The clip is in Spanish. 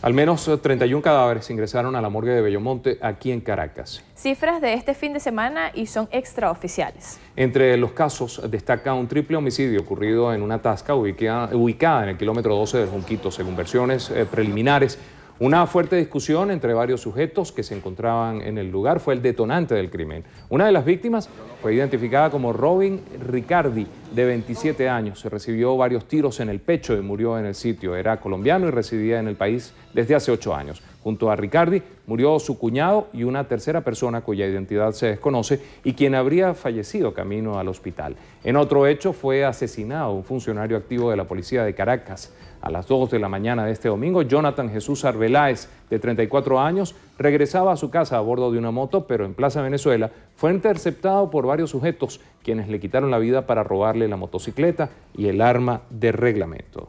Al menos 31 eh, cadáveres ingresaron a la morgue de Bellomonte, aquí en Caracas. Cifras de este fin de semana y son extraoficiales. Entre los casos destaca un triple homicidio ocurrido en una tasca ubicada, en el kilómetro 12 de Junquito, según versiones eh, preliminares. Una fuerte discusión entre varios sujetos que se encontraban en el lugar fue el detonante del crimen. Una de las víctimas fue identificada como Robin Ricardi, de 27 años. Se recibió varios tiros en el pecho y murió en el sitio. Era colombiano y residía en el país desde hace ocho años. Junto a Ricardi murió su cuñado y una tercera persona cuya identidad se desconoce y quien habría fallecido camino al hospital. En otro hecho fue asesinado un funcionario activo de la policía de Caracas. A las 2 de la mañana de este domingo, Jonathan Jesús Arbeláez, de 34 años, regresaba a su casa a bordo de una moto, pero en Plaza Venezuela fue interceptado por varios sujetos, quienes le quitaron la vida para robarle la motocicleta y el arma de reglamento.